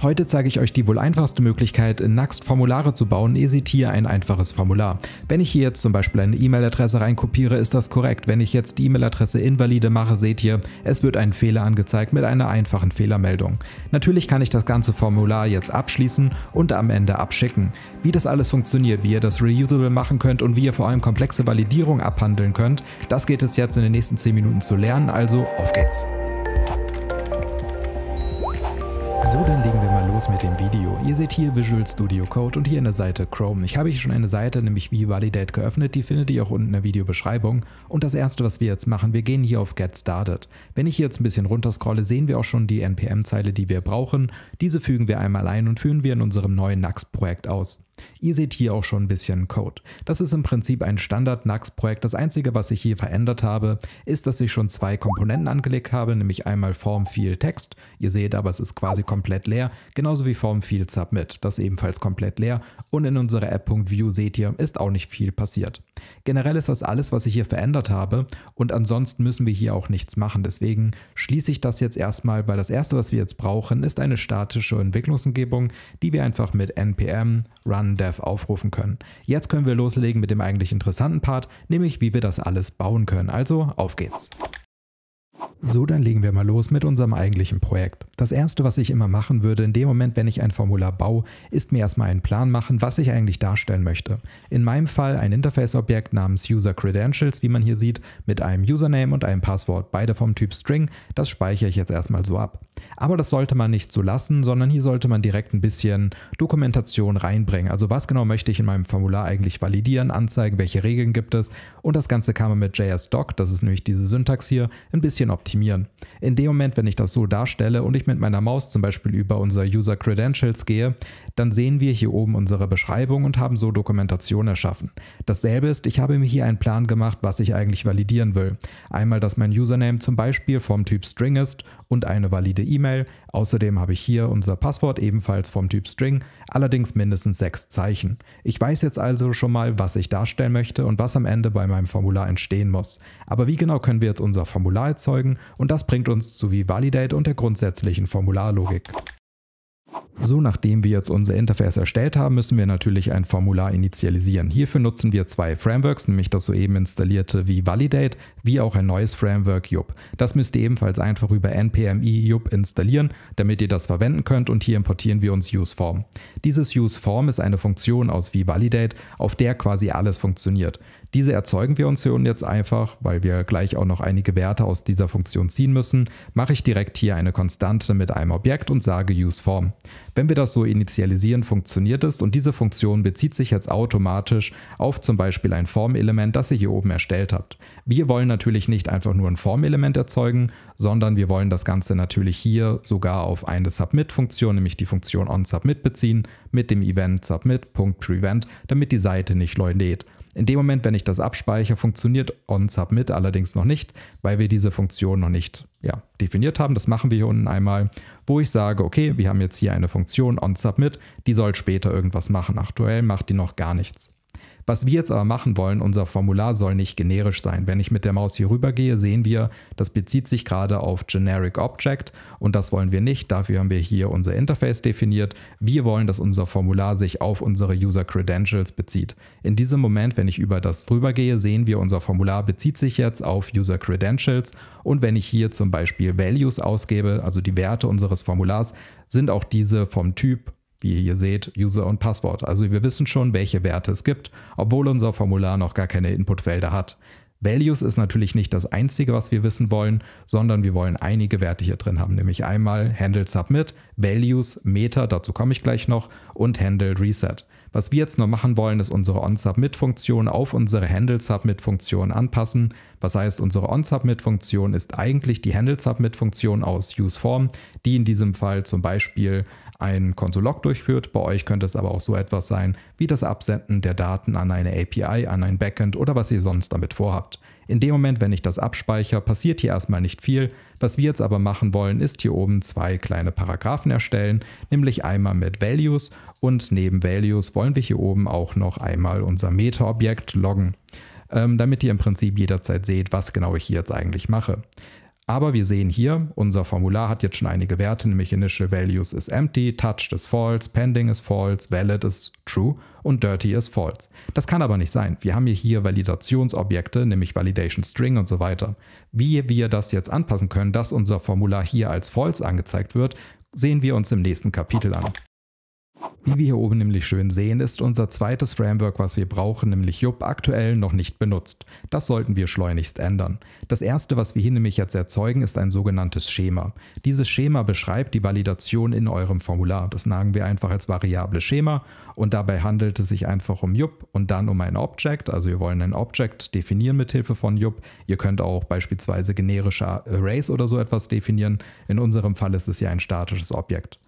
Heute zeige ich euch die wohl einfachste Möglichkeit, in Nuxt Formulare zu bauen, ihr seht hier ein einfaches Formular. Wenn ich hier jetzt zum Beispiel eine E-Mail-Adresse reinkopiere, ist das korrekt. Wenn ich jetzt die E-Mail-Adresse invalide mache, seht ihr, es wird ein Fehler angezeigt mit einer einfachen Fehlermeldung. Natürlich kann ich das ganze Formular jetzt abschließen und am Ende abschicken. Wie das alles funktioniert, wie ihr das reusable machen könnt und wie ihr vor allem komplexe Validierung abhandeln könnt, das geht es jetzt in den nächsten 10 Minuten zu lernen, also auf geht's! So, dann legen wir mal los mit dem Video. Ihr seht hier Visual Studio Code und hier in der Seite Chrome. Ich habe hier schon eine Seite, nämlich wie Validate geöffnet, die findet ihr auch unten in der Videobeschreibung. Und das erste, was wir jetzt machen, wir gehen hier auf Get Started. Wenn ich hier jetzt ein bisschen runterscrolle, sehen wir auch schon die NPM-Zeile, die wir brauchen. Diese fügen wir einmal ein und führen wir in unserem neuen Nuxt-Projekt aus. Ihr seht hier auch schon ein bisschen Code. Das ist im Prinzip ein standard nux projekt Das einzige, was ich hier verändert habe, ist, dass ich schon zwei Komponenten angelegt habe, nämlich einmal Form Field Text. Ihr seht aber, es ist quasi komplett leer, genauso wie Form Field Submit, das ist ebenfalls komplett leer. Und in unserer App.view seht ihr, ist auch nicht viel passiert. Generell ist das alles, was ich hier verändert habe und ansonsten müssen wir hier auch nichts machen. Deswegen schließe ich das jetzt erstmal, weil das erste, was wir jetzt brauchen, ist eine statische Entwicklungsumgebung, die wir einfach mit npm run OneDev aufrufen können. Jetzt können wir loslegen mit dem eigentlich interessanten Part, nämlich wie wir das alles bauen können. Also auf geht's. So, dann legen wir mal los mit unserem eigentlichen Projekt. Das erste, was ich immer machen würde, in dem Moment, wenn ich ein Formular baue, ist mir erstmal einen Plan machen, was ich eigentlich darstellen möchte. In meinem Fall ein Interface-Objekt namens User Credentials, wie man hier sieht, mit einem Username und einem Passwort, beide vom Typ String. Das speichere ich jetzt erstmal so ab. Aber das sollte man nicht so lassen, sondern hier sollte man direkt ein bisschen Dokumentation reinbringen. Also, was genau möchte ich in meinem Formular eigentlich validieren, anzeigen, welche Regeln gibt es. Und das Ganze kann man mit JS Doc, das ist nämlich diese Syntax hier, ein bisschen optimieren optimieren. In dem Moment, wenn ich das so darstelle und ich mit meiner Maus zum Beispiel über unser User Credentials gehe, dann sehen wir hier oben unsere Beschreibung und haben so Dokumentation erschaffen. Dasselbe ist, ich habe mir hier einen Plan gemacht, was ich eigentlich validieren will. Einmal, dass mein Username zum Beispiel vom Typ String ist und eine valide E-Mail. Außerdem habe ich hier unser Passwort ebenfalls vom Typ String, allerdings mindestens sechs Zeichen. Ich weiß jetzt also schon mal, was ich darstellen möchte und was am Ende bei meinem Formular entstehen muss. Aber wie genau können wir jetzt unser Formular erzeugen? Und das bringt uns zu V-Validate und der grundsätzlichen Formularlogik. So, nachdem wir jetzt unser Interface erstellt haben, müssen wir natürlich ein Formular initialisieren. Hierfür nutzen wir zwei Frameworks, nämlich das soeben installierte vValidate, wie auch ein neues Framework Yub. Das müsst ihr ebenfalls einfach über npmi yub installieren, damit ihr das verwenden könnt und hier importieren wir uns useForm. Dieses useForm ist eine Funktion aus vValidate, auf der quasi alles funktioniert. Diese erzeugen wir uns hier unten jetzt einfach, weil wir gleich auch noch einige Werte aus dieser Funktion ziehen müssen, mache ich direkt hier eine Konstante mit einem Objekt und sage useForm. Wenn wir das so initialisieren, funktioniert es und diese Funktion bezieht sich jetzt automatisch auf zum Beispiel ein Formelement, das ihr hier oben erstellt habt. Wir wollen natürlich nicht einfach nur ein Formelement erzeugen, sondern wir wollen das Ganze natürlich hier sogar auf eine Submit-Funktion, nämlich die Funktion onSubmit beziehen, mit dem Event submit.prevent, damit die Seite nicht neu lädt. In dem Moment, wenn ich das abspeichere, funktioniert onSubmit allerdings noch nicht, weil wir diese Funktion noch nicht ja, definiert haben. Das machen wir hier unten einmal, wo ich sage, okay, wir haben jetzt hier eine Funktion onSubmit, die soll später irgendwas machen. Aktuell macht die noch gar nichts. Was wir jetzt aber machen wollen, unser Formular soll nicht generisch sein. Wenn ich mit der Maus hier rüber gehe, sehen wir, das bezieht sich gerade auf Generic Object und das wollen wir nicht. Dafür haben wir hier unser Interface definiert. Wir wollen, dass unser Formular sich auf unsere User Credentials bezieht. In diesem Moment, wenn ich über das drüber gehe, sehen wir, unser Formular bezieht sich jetzt auf User Credentials und wenn ich hier zum Beispiel Values ausgebe, also die Werte unseres Formulars, sind auch diese vom Typ wie ihr hier seht, User und Passwort. Also wir wissen schon, welche Werte es gibt, obwohl unser Formular noch gar keine Inputfelder hat. Values ist natürlich nicht das Einzige, was wir wissen wollen, sondern wir wollen einige Werte hier drin haben, nämlich einmal Handle Submit, Values, Meta, dazu komme ich gleich noch, und Handle Reset. Was wir jetzt nur machen wollen, ist unsere OnSubmit-Funktion auf unsere Handle-Submit-Funktion anpassen. Was heißt, unsere OnSubmit-Funktion ist eigentlich die Handle-Submit-Funktion aus UseForm, die in diesem Fall zum Beispiel ein Konsolog durchführt. Bei euch könnte es aber auch so etwas sein wie das Absenden der Daten an eine API, an ein Backend oder was ihr sonst damit vorhabt. In dem Moment, wenn ich das abspeichere, passiert hier erstmal nicht viel. Was wir jetzt aber machen wollen, ist hier oben zwei kleine Paragraphen erstellen, nämlich einmal mit Values und neben Values wollen wir hier oben auch noch einmal unser Meta-Objekt loggen, ähm, damit ihr im Prinzip jederzeit seht, was genau ich hier jetzt eigentlich mache. Aber wir sehen hier, unser Formular hat jetzt schon einige Werte, nämlich Initial Values ist empty, Touched ist false, Pending ist false, Valid ist true und Dirty ist false. Das kann aber nicht sein. Wir haben hier, Validationsobjekte, nämlich Validation String und so weiter. Wie wir das jetzt anpassen können, dass unser Formular hier als false angezeigt wird, sehen wir uns im nächsten Kapitel an. Wie wir hier oben nämlich schön sehen, ist unser zweites Framework, was wir brauchen, nämlich JUP, aktuell noch nicht benutzt. Das sollten wir schleunigst ändern. Das erste, was wir hier nämlich jetzt erzeugen, ist ein sogenanntes Schema. Dieses Schema beschreibt die Validation in eurem Formular. Das nagen wir einfach als variable Schema und dabei handelt es sich einfach um JUP und dann um ein Object. Also wir wollen ein Object definieren mit Hilfe von JUP. Ihr könnt auch beispielsweise generische Arrays oder so etwas definieren. In unserem Fall ist es ja ein statisches Objekt.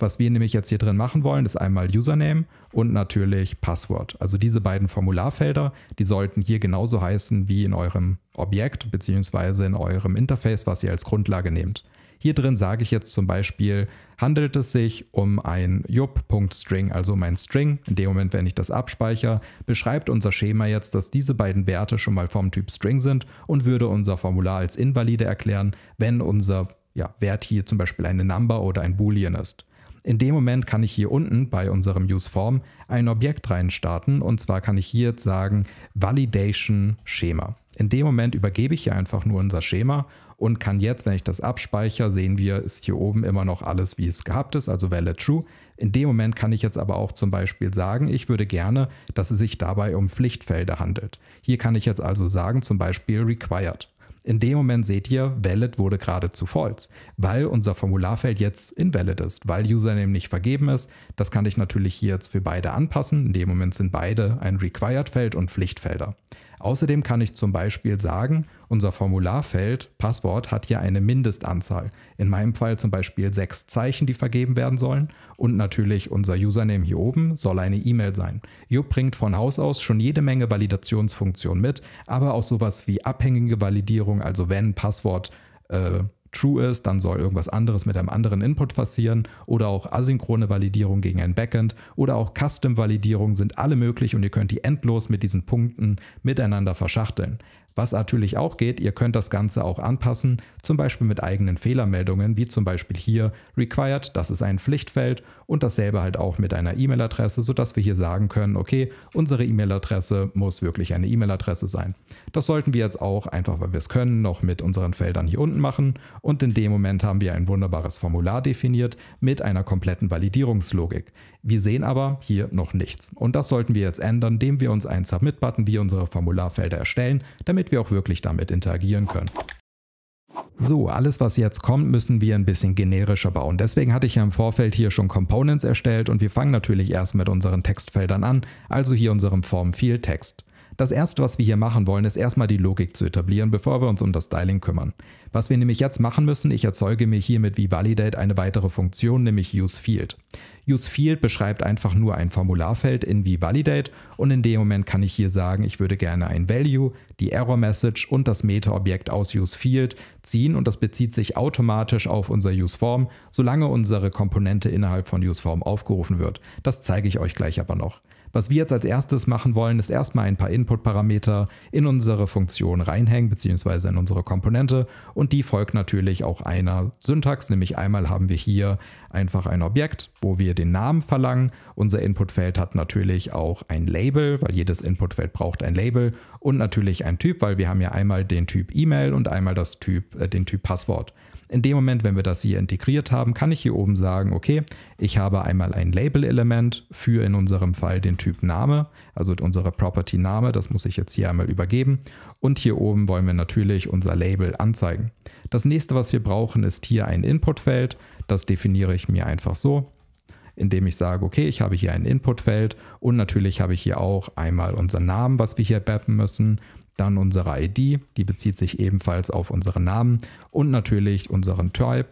Was wir nämlich jetzt hier drin machen wollen, ist einmal Username und natürlich Passwort. Also diese beiden Formularfelder, die sollten hier genauso heißen wie in eurem Objekt bzw. in eurem Interface, was ihr als Grundlage nehmt. Hier drin sage ich jetzt zum Beispiel, handelt es sich um ein jup.string, also mein String. In dem Moment, wenn ich das abspeichere, beschreibt unser Schema jetzt, dass diese beiden Werte schon mal vom Typ String sind und würde unser Formular als invalide erklären, wenn unser ja, Wert hier zum Beispiel eine Number oder ein Boolean ist. In dem Moment kann ich hier unten bei unserem UseForm ein Objekt reinstarten und zwar kann ich hier jetzt sagen Validation Schema. In dem Moment übergebe ich hier einfach nur unser Schema und kann jetzt, wenn ich das abspeichere, sehen wir, ist hier oben immer noch alles, wie es gehabt ist, also Valid True. In dem Moment kann ich jetzt aber auch zum Beispiel sagen, ich würde gerne, dass es sich dabei um Pflichtfelder handelt. Hier kann ich jetzt also sagen, zum Beispiel Required. In dem Moment seht ihr, Valid wurde geradezu false, weil unser Formularfeld jetzt invalid ist, weil Username nicht vergeben ist. Das kann ich natürlich hier jetzt für beide anpassen. In dem Moment sind beide ein Required-Feld und Pflichtfelder. Außerdem kann ich zum Beispiel sagen, unser Formularfeld Passwort hat hier eine Mindestanzahl. In meinem Fall zum Beispiel sechs Zeichen, die vergeben werden sollen. Und natürlich unser Username hier oben soll eine E-Mail sein. Jupp bringt von Haus aus schon jede Menge Validationsfunktionen mit, aber auch sowas wie abhängige Validierung, also wenn Passwort äh, true ist, dann soll irgendwas anderes mit einem anderen Input passieren oder auch asynchrone Validierung gegen ein Backend oder auch Custom-Validierung sind alle möglich und ihr könnt die endlos mit diesen Punkten miteinander verschachteln. Was natürlich auch geht, ihr könnt das Ganze auch anpassen, zum Beispiel mit eigenen Fehlermeldungen, wie zum Beispiel hier required, das ist ein Pflichtfeld und dasselbe halt auch mit einer E-Mail-Adresse, sodass wir hier sagen können, okay, unsere E-Mail-Adresse muss wirklich eine E-Mail-Adresse sein. Das sollten wir jetzt auch, einfach weil wir es können, noch mit unseren Feldern hier unten machen und in dem Moment haben wir ein wunderbares Formular definiert mit einer kompletten Validierungslogik. Wir sehen aber hier noch nichts. Und das sollten wir jetzt ändern, indem wir uns einen Submit-Button wie unsere Formularfelder erstellen, damit wir auch wirklich damit interagieren können. So, alles was jetzt kommt, müssen wir ein bisschen generischer bauen. Deswegen hatte ich ja im Vorfeld hier schon Components erstellt und wir fangen natürlich erst mit unseren Textfeldern an, also hier unserem Form Field Text. Das erste, was wir hier machen wollen, ist erstmal die Logik zu etablieren, bevor wir uns um das Styling kümmern. Was wir nämlich jetzt machen müssen, ich erzeuge mir hier mit VValidate eine weitere Funktion, nämlich useField. useField beschreibt einfach nur ein Formularfeld in VValidate und in dem Moment kann ich hier sagen, ich würde gerne ein Value, die ErrorMessage und das Meta-Objekt aus useField ziehen und das bezieht sich automatisch auf unser useForm, solange unsere Komponente innerhalb von useForm aufgerufen wird. Das zeige ich euch gleich aber noch. Was wir jetzt als erstes machen wollen, ist erstmal ein paar Input-Parameter in unsere Funktion reinhängen, beziehungsweise in unsere Komponente. Und die folgt natürlich auch einer Syntax, nämlich einmal haben wir hier einfach ein Objekt, wo wir den Namen verlangen. Unser Inputfeld hat natürlich auch ein Label, weil jedes Inputfeld braucht ein Label und natürlich ein Typ, weil wir haben ja einmal den Typ E-Mail und einmal das typ, äh, den Typ Passwort. In dem Moment, wenn wir das hier integriert haben, kann ich hier oben sagen, okay, ich habe einmal ein Label-Element für in unserem Fall den Typ Name, also unsere Property Name, das muss ich jetzt hier einmal übergeben. Und hier oben wollen wir natürlich unser Label anzeigen. Das nächste, was wir brauchen, ist hier ein Inputfeld. Das definiere ich mir einfach so indem ich sage, okay, ich habe hier ein Inputfeld und natürlich habe ich hier auch einmal unseren Namen, was wir hier mappen müssen dann unsere ID, die bezieht sich ebenfalls auf unseren Namen und natürlich unseren Type,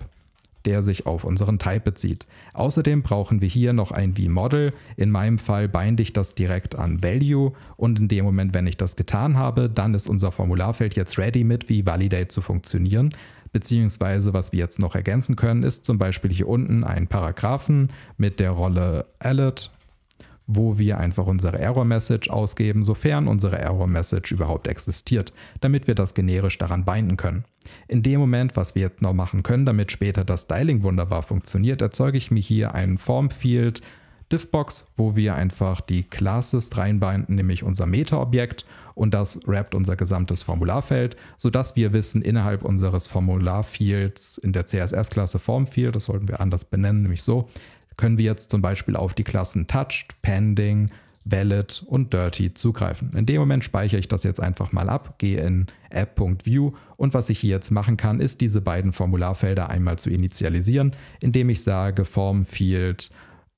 der sich auf unseren Type bezieht. Außerdem brauchen wir hier noch ein vModel. In meinem Fall binde ich das direkt an Value und in dem Moment, wenn ich das getan habe, dann ist unser Formularfeld jetzt ready mit vValidate zu funktionieren. Beziehungsweise was wir jetzt noch ergänzen können, ist zum Beispiel hier unten ein Paragraphen mit der Rolle Alert wo wir einfach unsere Error-Message ausgeben, sofern unsere Error-Message überhaupt existiert, damit wir das generisch daran binden können. In dem Moment, was wir jetzt noch machen können, damit später das Styling wunderbar funktioniert, erzeuge ich mir hier ein Form-Field Diffbox, wo wir einfach die Classes reinbinden, nämlich unser Meta-Objekt und das wrappt unser gesamtes Formularfeld, sodass wir wissen, innerhalb unseres Formularfields in der CSS-Klasse FormField, das sollten wir anders benennen, nämlich so, können wir jetzt zum Beispiel auf die Klassen Touched, Pending, Valid und Dirty zugreifen. In dem Moment speichere ich das jetzt einfach mal ab, gehe in app.view und was ich hier jetzt machen kann, ist diese beiden Formularfelder einmal zu initialisieren, indem ich sage Form Field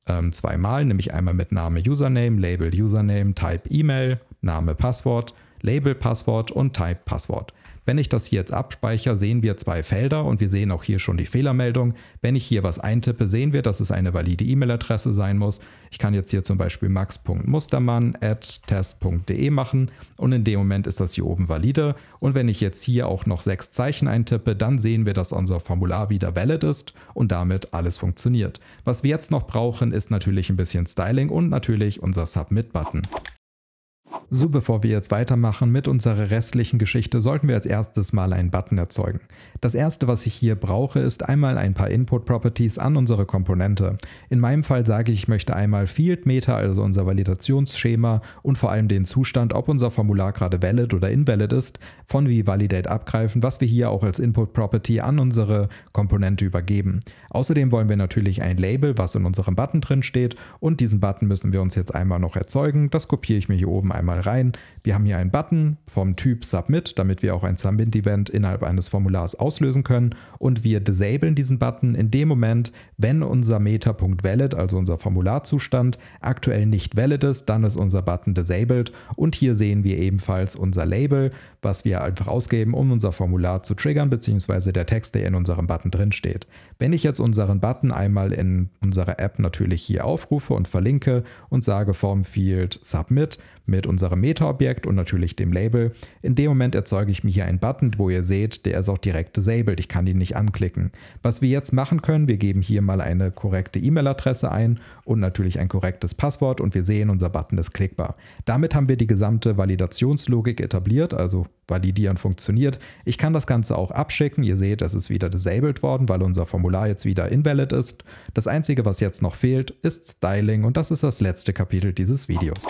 ähm, zweimal, nämlich einmal mit Name Username, Label Username, Type E-Mail, Name Passwort, Label Passwort und Type Passwort. Wenn ich das hier jetzt abspeichere, sehen wir zwei Felder und wir sehen auch hier schon die Fehlermeldung. Wenn ich hier was eintippe, sehen wir, dass es eine valide E-Mail-Adresse sein muss. Ich kann jetzt hier zum Beispiel max.mustermann.test.de machen und in dem Moment ist das hier oben valide. Und wenn ich jetzt hier auch noch sechs Zeichen eintippe, dann sehen wir, dass unser Formular wieder valid ist und damit alles funktioniert. Was wir jetzt noch brauchen, ist natürlich ein bisschen Styling und natürlich unser Submit-Button. So, bevor wir jetzt weitermachen mit unserer restlichen Geschichte, sollten wir als erstes mal einen Button erzeugen. Das erste, was ich hier brauche, ist einmal ein paar Input-Properties an unsere Komponente. In meinem Fall sage ich, ich möchte einmal Field Meta, also unser Validationsschema und vor allem den Zustand, ob unser Formular gerade valid oder invalid ist, von VValidate abgreifen, was wir hier auch als Input-Property an unsere Komponente übergeben. Außerdem wollen wir natürlich ein Label, was in unserem Button drin steht und diesen Button müssen wir uns jetzt einmal noch erzeugen. Das kopiere ich mir hier oben einmal einmal rein. Wir haben hier einen Button vom Typ Submit, damit wir auch ein Submit-Event innerhalb eines Formulars auslösen können. Und wir disablen diesen Button in dem Moment, wenn unser Meta.valid, also unser Formularzustand, aktuell nicht valid ist, dann ist unser Button disabled. Und hier sehen wir ebenfalls unser Label, was wir einfach ausgeben, um unser Formular zu triggern, beziehungsweise der Text, der in unserem Button drin steht. Wenn ich jetzt unseren Button einmal in unserer App natürlich hier aufrufe und verlinke und sage Form Field Submit mit unserem Meta-Objekt und natürlich dem Label. In dem Moment erzeuge ich mir hier einen Button, wo ihr seht, der ist auch direkt disabled. Ich kann ihn nicht anklicken. Was wir jetzt machen können, wir geben hier mal eine korrekte E-Mail-Adresse ein und natürlich ein korrektes Passwort und wir sehen, unser Button ist klickbar. Damit haben wir die gesamte Validationslogik etabliert, also validieren funktioniert. Ich kann das Ganze auch abschicken. Ihr seht, es ist wieder disabled worden, weil unser Formular jetzt wieder invalid ist. Das Einzige, was jetzt noch fehlt, ist Styling und das ist das letzte Kapitel dieses Videos.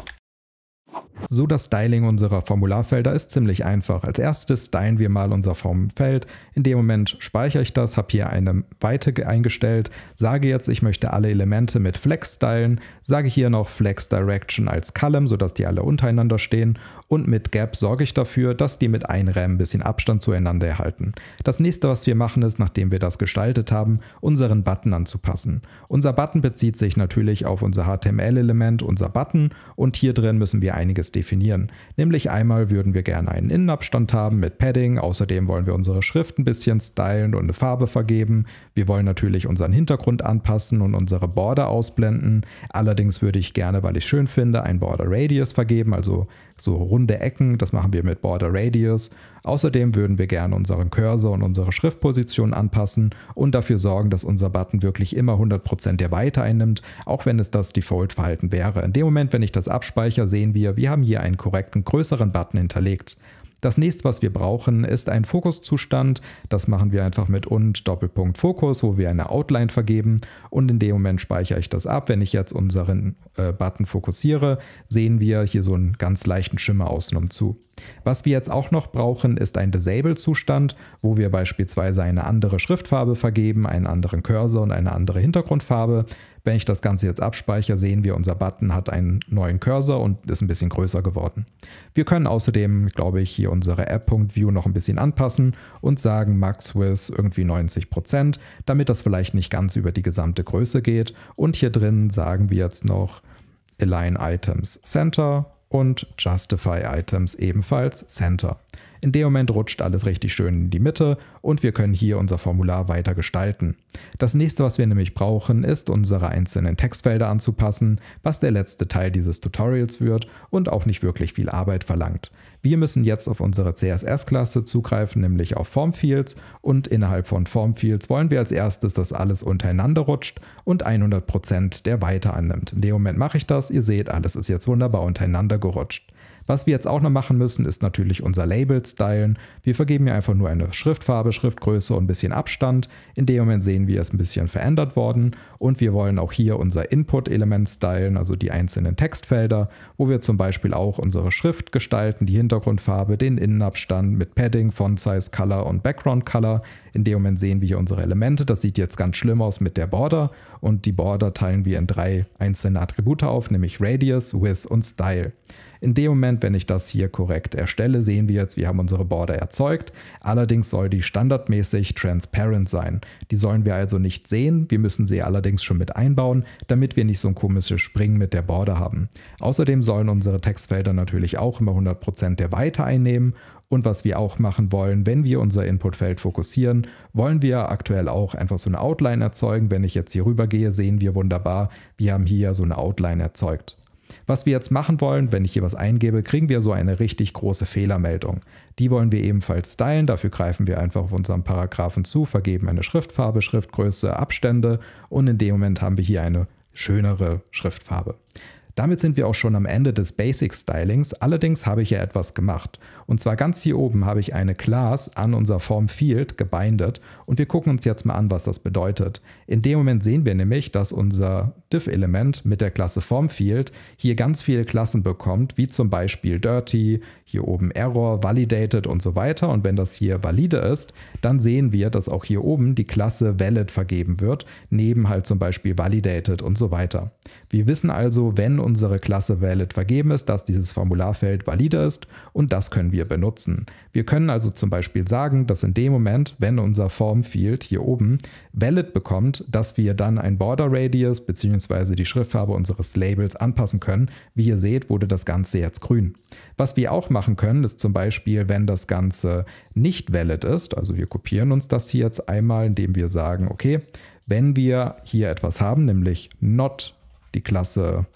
So das Styling unserer Formularfelder ist ziemlich einfach. Als erstes stylen wir mal unser Formfeld. In dem Moment speichere ich das, habe hier eine Weite eingestellt, sage jetzt, ich möchte alle Elemente mit Flex stylen, sage hier noch Flex Direction als Column, sodass die alle untereinander stehen und mit Gap sorge ich dafür, dass die mit Einrämen ein bisschen Abstand zueinander erhalten. Das nächste, was wir machen, ist, nachdem wir das gestaltet haben, unseren Button anzupassen. Unser Button bezieht sich natürlich auf unser HTML-Element, unser Button und hier drin müssen wir einiges definieren. Nämlich einmal würden wir gerne einen Innenabstand haben mit Padding, außerdem wollen wir unsere Schrift ein bisschen stylen und eine Farbe vergeben. Wir wollen natürlich unseren Hintergrund anpassen und unsere Border ausblenden. Allerdings würde ich gerne, weil ich schön finde, ein Border Radius vergeben, also so runde Ecken, das machen wir mit Border Radius. Außerdem würden wir gerne unseren Cursor und unsere Schriftposition anpassen und dafür sorgen, dass unser Button wirklich immer 100% der Weite einnimmt, auch wenn es das Default-Verhalten wäre. In dem Moment, wenn ich das abspeichere, sehen wir, wir haben hier einen korrekten größeren Button hinterlegt. Das nächste, was wir brauchen, ist ein Fokuszustand. Das machen wir einfach mit und Doppelpunkt Fokus, wo wir eine Outline vergeben. Und in dem Moment speichere ich das ab. Wenn ich jetzt unseren äh, Button fokussiere, sehen wir hier so einen ganz leichten Schimmer außenrum zu. Was wir jetzt auch noch brauchen, ist ein Disable-Zustand, wo wir beispielsweise eine andere Schriftfarbe vergeben, einen anderen Cursor und eine andere Hintergrundfarbe. Wenn ich das Ganze jetzt abspeichere, sehen wir, unser Button hat einen neuen Cursor und ist ein bisschen größer geworden. Wir können außerdem, glaube ich, hier unsere App.view noch ein bisschen anpassen und sagen MaxWiz irgendwie 90%, damit das vielleicht nicht ganz über die gesamte Größe geht. Und hier drin sagen wir jetzt noch Align Items Center und Justify Items ebenfalls Center. In dem Moment rutscht alles richtig schön in die Mitte und wir können hier unser Formular weiter gestalten. Das nächste, was wir nämlich brauchen, ist unsere einzelnen Textfelder anzupassen, was der letzte Teil dieses Tutorials wird und auch nicht wirklich viel Arbeit verlangt. Wir müssen jetzt auf unsere CSS-Klasse zugreifen, nämlich auf Formfields und innerhalb von Formfields wollen wir als erstes, dass alles untereinander rutscht und 100% der Weite annimmt. In dem Moment mache ich das, ihr seht, alles ist jetzt wunderbar untereinander gerutscht. Was wir jetzt auch noch machen müssen, ist natürlich unser Label stylen. Wir vergeben hier einfach nur eine Schriftfarbe, Schriftgröße und ein bisschen Abstand. In dem Moment sehen wir, es ein bisschen verändert worden. Und wir wollen auch hier unser Input-Element stylen, also die einzelnen Textfelder, wo wir zum Beispiel auch unsere Schrift gestalten, die Hintergrundfarbe, den Innenabstand mit Padding, Font Size, Color und Background Color. In dem Moment sehen wir hier unsere Elemente. Das sieht jetzt ganz schlimm aus mit der Border. Und die Border teilen wir in drei einzelne Attribute auf, nämlich Radius, Width und Style. In dem Moment, wenn ich das hier korrekt erstelle, sehen wir jetzt, wir haben unsere Border erzeugt. Allerdings soll die standardmäßig transparent sein. Die sollen wir also nicht sehen. Wir müssen sie allerdings schon mit einbauen, damit wir nicht so ein komisches Springen mit der Border haben. Außerdem sollen unsere Textfelder natürlich auch immer 100% der Weite einnehmen und was wir auch machen wollen, wenn wir unser Inputfeld fokussieren, wollen wir aktuell auch einfach so eine Outline erzeugen. Wenn ich jetzt hier rüber gehe, sehen wir wunderbar, wir haben hier so eine Outline erzeugt. Was wir jetzt machen wollen, wenn ich hier was eingebe, kriegen wir so eine richtig große Fehlermeldung. Die wollen wir ebenfalls stylen. Dafür greifen wir einfach auf unseren Paragraphen zu, vergeben eine Schriftfarbe, Schriftgröße, Abstände und in dem Moment haben wir hier eine schönere Schriftfarbe. Damit sind wir auch schon am Ende des Basic Stylings, allerdings habe ich ja etwas gemacht. Und zwar ganz hier oben habe ich eine Class an unser Form Field gebindet und wir gucken uns jetzt mal an, was das bedeutet. In dem Moment sehen wir nämlich, dass unser Div-Element mit der Klasse Form Field hier ganz viele Klassen bekommt, wie zum Beispiel Dirty, hier oben Error, Validated und so weiter. Und wenn das hier valide ist, dann sehen wir, dass auch hier oben die Klasse Valid vergeben wird, neben halt zum Beispiel Validated und so weiter. Wir wissen also, wenn unsere Klasse valid vergeben ist, dass dieses Formularfeld valide ist und das können wir benutzen. Wir können also zum Beispiel sagen, dass in dem Moment, wenn unser Formfield hier oben valid bekommt, dass wir dann ein Border Radius bzw. die Schriftfarbe unseres Labels anpassen können. Wie ihr seht, wurde das Ganze jetzt grün. Was wir auch machen können, ist zum Beispiel, wenn das Ganze nicht valid ist, also wir kopieren uns das hier jetzt einmal, indem wir sagen, okay, wenn wir hier etwas haben, nämlich not die Klasse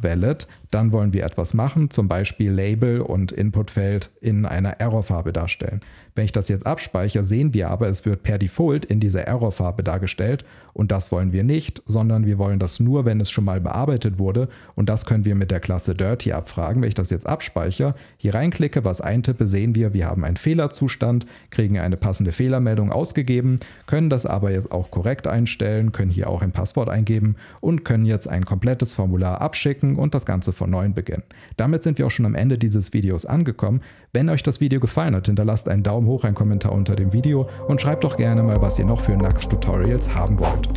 Valid dann wollen wir etwas machen, zum Beispiel Label und Inputfeld in einer Errorfarbe darstellen. Wenn ich das jetzt abspeichere, sehen wir aber, es wird per Default in dieser Errorfarbe dargestellt und das wollen wir nicht, sondern wir wollen das nur, wenn es schon mal bearbeitet wurde und das können wir mit der Klasse Dirty abfragen. Wenn ich das jetzt abspeichere, hier reinklicke, was eintippe, sehen wir, wir haben einen Fehlerzustand, kriegen eine passende Fehlermeldung ausgegeben, können das aber jetzt auch korrekt einstellen, können hier auch ein Passwort eingeben und können jetzt ein komplettes Formular abschicken und das Ganze von neuem beginnen. Damit sind wir auch schon am Ende dieses Videos angekommen. Wenn euch das Video gefallen hat, hinterlasst einen Daumen hoch, einen Kommentar unter dem Video und schreibt doch gerne mal, was ihr noch für nax tutorials haben wollt.